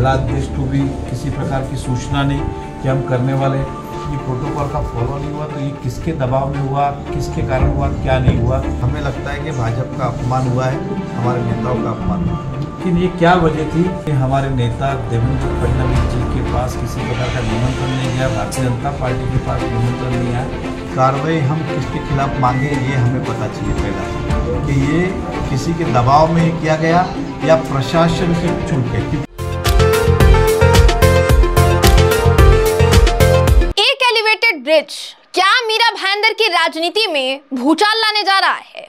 जिलाध्यक्ष को भी किसी प्रकार की सूचना नहीं कि हम करने वाले ये प्रोटोकॉल का फॉलो नहीं हुआ तो ये किसके दबाव में हुआ किसके कारण हुआ क्या नहीं हुआ हमें लगता है कि भाजपा का अपमान हुआ है हमारे नेताओं का अपमान लेकिन ये क्या वजह थी कि हमारे नेता देवेंद्र फडणवीस जी के पास किसी प्रकार का निमंत्रण नहीं गया भारतीय जनता पार्टी के पास निमंत्रण नहीं आया कार्रवाई हम किसके खिलाफ मांगे ये हमें पता चाहिए पहला कि ये किसी के दबाव में किया गया या प्रशासन की चुनके ब्रिज क्या मीरा भयंदर की राजनीति में भूचाल लाने जा रहा है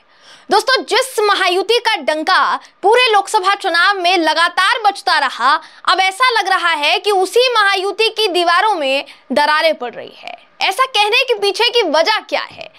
दोस्तों जिस महायुति का डंका पूरे लोकसभा चुनाव में लगातार बचता रहा अब ऐसा लग रहा है कि उसी महायुति की दीवारों में दरारें पड़ रही है ऐसा कहने के पीछे की वजह क्या है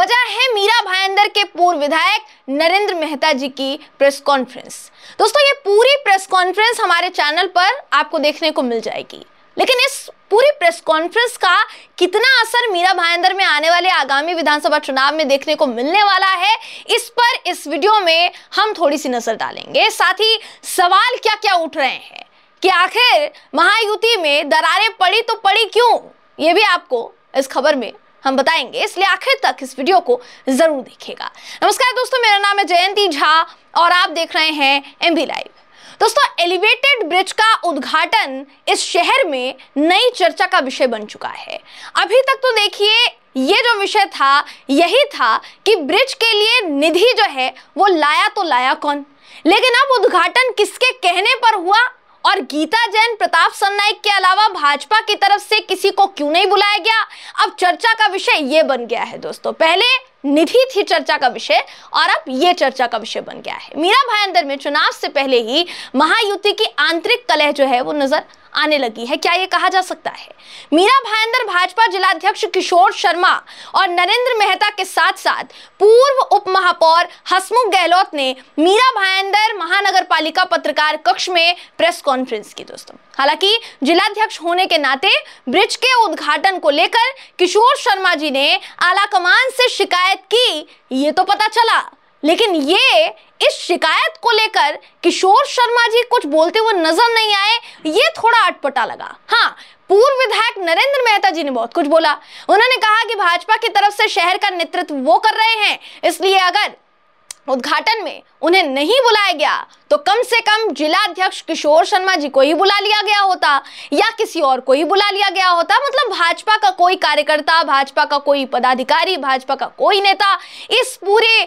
वजह है मीरा भाईंदर के पूर्व विधायक नरेंद्र मेहता जी की प्रेस कॉन्फ्रेंस दोस्तों ये पूरी प्रेस कॉन्फ्रेंस हमारे चैनल पर आपको देखने को मिल जाएगी लेकिन इस पूरी प्रेस कॉन्फ्रेंस का कितना असर मीरा भाईंदर में आने वाले आगामी विधानसभा चुनाव में देखने को मिलने वाला है इस पर इस वीडियो में हम थोड़ी सी नजर डालेंगे साथ ही सवाल क्या क्या उठ रहे हैं कि आखिर महायुति में दरारें पड़ी तो पड़ी क्यों ये भी आपको इस खबर में हम बताएंगे इसलिए आखिर तक इस वीडियो को जरूर देखेगा नमस्कार दोस्तों मेरा नाम है जयंती झा और आप देख रहे हैं एम लाइव दोस्तों एलिवेटेड ब्रिज का उद्घाटन इस शहर में नई चर्चा का विषय बन चुका है अभी तक तो देखिए ये जो विषय था यही था कि ब्रिज के लिए निधि जो है वो लाया तो लाया कौन लेकिन अब उद्घाटन किसके कहने पर हुआ और गीता जैन प्रताप सन्नाइक के अलावा भाजपा की तरफ से किसी को क्यों नहीं बुलाया गया अब चर्चा का विषय ये बन गया है दोस्तों पहले निधि थी चर्चा का विषय और अब ये चर्चा का विषय बन गया है मीरा भाईंदर में चुनाव से पहले ही महायुति की आंतरिक कलह जो है वो नजर आने लगी है क्या ये कहा जा सकता है मीरा भाईंदर भाजपा जिलाध्यक्ष किशोर शर्मा और नरेंद्र मेहता के साथ साथ पूर्व उप महापौर हसमुख गहलोत ने मीरा भाईंदर महानगर पालिका पत्रकार कक्ष में प्रेस कॉन्फ्रेंस की दोस्तों हालांकि जिलाध्यक्ष होने के नाते ब्रिज के उद्घाटन को लेकर किशोर शर्मा जी ने आलाकमान से शिकायत शिकायत की ये तो पता चला लेकिन ये इस शिकायत को लेकर किशोर शर्मा जी कुछ बोलते हुए नजर नहीं आए ये थोड़ा अटपटा लगा हाँ पूर्व विधायक नरेंद्र मेहता जी ने बहुत कुछ बोला उन्होंने कहा कि भाजपा की तरफ से शहर का नेतृत्व वो कर रहे हैं इसलिए अगर उद्घाटन में उन्हें नहीं बुलाया गया तो कम से कम जिला अध्यक्ष किशोर शर्मा जी को ही बुला लिया गया होता या किसी और को ही बुला लिया गया होता मतलब भाजपा का कोई कार्यकर्ता भाजपा का कोई पदाधिकारी भाजपा का कोई नेता इस पूरे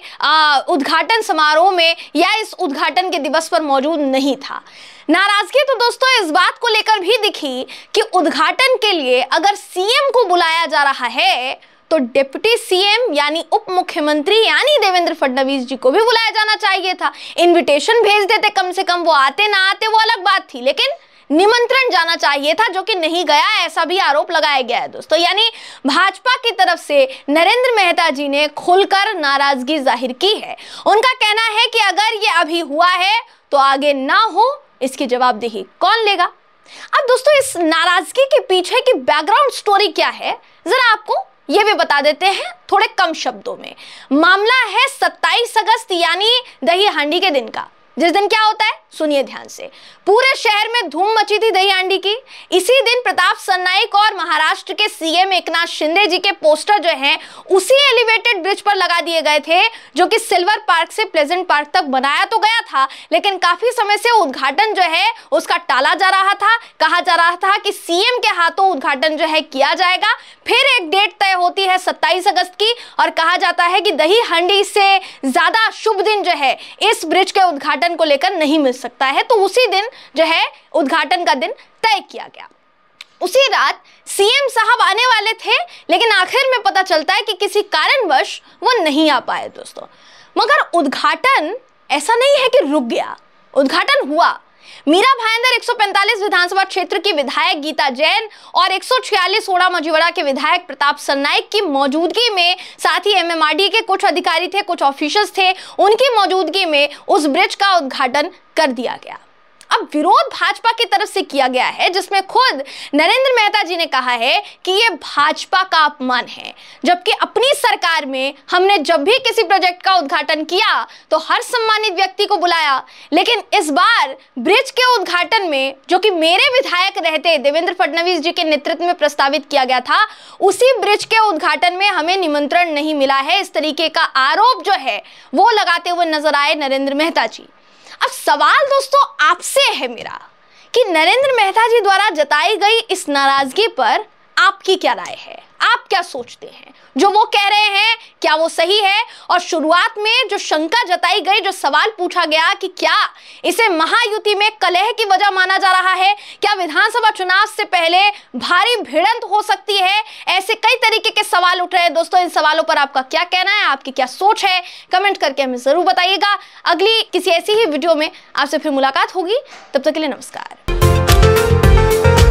उद्घाटन समारोह में या इस उद्घाटन के दिवस पर मौजूद नहीं था नाराजगी तो दोस्तों इस बात को लेकर भी दिखी कि उद्घाटन के लिए अगर सीएम को बुलाया जा रहा है तो डिप्टी सीएम यानी उप मुख्यमंत्री यानी देवेंद्र फडणवीस जी को भी बुलाया जाना चाहिए था इनविटेशन भेज देते कम से कम वो आते ना आते वो अलग बात थी लेकिन निमंत्रण जाना चाहिए था जो कि नहीं गया ऐसा भी आरोप लगाया गया है दोस्तों यानी भाजपा की तरफ से नरेंद्र मेहता जी ने खुलकर नाराजगी जाहिर की है उनका कहना है कि अगर ये अभी हुआ है तो आगे ना हो इसकी जवाबदेही कौन लेगा अब दोस्तों इस नाराजगी के पीछे की बैकग्राउंड स्टोरी क्या है जरा आपको ये भी बता देते हैं थोड़े कम शब्दों में मामला है 27 अगस्त यानी दही हांडी के दिन का जिस दिन क्या होता है सुनिए ध्यान से पूरे शहर में धूम मची थी दही हांडी की इसी दिन प्रताप सरनाइक और महाराष्ट्र के सीएम एकनाथ शिंदे जी के पोस्टर जो हैं उसी एलिवेटेड ब्रिज पर लगा दिए गए थे जो कि सिल्वर पार्क से प्लेजेंट पार्क तक बनाया तो गया था लेकिन काफी समय से उद्घाटन जो है उसका टाला जा रहा था कहा जा रहा था कि सीएम के हाथों उद्घाटन जो है किया जाएगा फिर एक डेट तय होती है सत्ताईस अगस्त की और कहा जाता है कि दही हांडी से ज्यादा शुभ दिन जो है इस ब्रिज के उद्घाटन उद्घाटन को लेकर नहीं मिल सकता है तो उसी दिन जो है उद्घाटन का दिन तय किया गया उसी रात सीएम साहब आने वाले थे लेकिन आखिर में पता चलता है कि किसी कारणवश वो नहीं आ पाए दोस्तों मगर उद्घाटन ऐसा नहीं है कि रुक गया उद्घाटन हुआ मीरा भाईंदर 145 विधानसभा क्षेत्र की विधायक गीता जैन और 146 सोड़ा मझिवाड़ा के विधायक प्रताप सरनाइक की मौजूदगी में साथ ही एमएमआरडी के कुछ अधिकारी थे कुछ ऑफिशियल थे उनकी मौजूदगी में उस ब्रिज का उद्घाटन कर दिया गया अब विरोध भाजपा की तरफ से किया गया है जिसमें खुद नरेंद्र मेहता जी ने कहा है कि ये भाजपा का अपमान है जबकि अपनी सरकार में हमने जब भी किसी प्रोजेक्ट का उद्घाटन किया तो हर सम्मानित व्यक्ति को बुलाया लेकिन इस बार ब्रिज के उद्घाटन में जो कि मेरे विधायक रहते देवेंद्र फडणवीस जी के नेतृत्व में प्रस्तावित किया गया था उसी ब्रिज के उद्घाटन में हमें निमंत्रण नहीं मिला है इस तरीके का आरोप जो है वो लगाते हुए नजर आए नरेंद्र मेहता जी अब सवाल दोस्तों आपसे है मेरा कि नरेंद्र मेहता जी द्वारा जताई गई इस नाराजगी पर आपकी क्या राय है आप क्या सोचते हैं जो वो कह रहे हैं क्या वो सही है और शुरुआत में जो शंका जताई गई जो सवाल पूछा गया कि क्या इसे महायुति में कलह की वजह माना जा रहा है क्या विधानसभा चुनाव से पहले भारी भिड़ंत हो सकती है ऐसे कई तरीके के सवाल उठ रहे हैं दोस्तों इन सवालों पर आपका क्या कहना है आपकी क्या सोच है कमेंट करके हमें जरूर बताइएगा अगली किसी ऐसी ही वीडियो में आपसे फिर मुलाकात होगी तब तक के लिए नमस्कार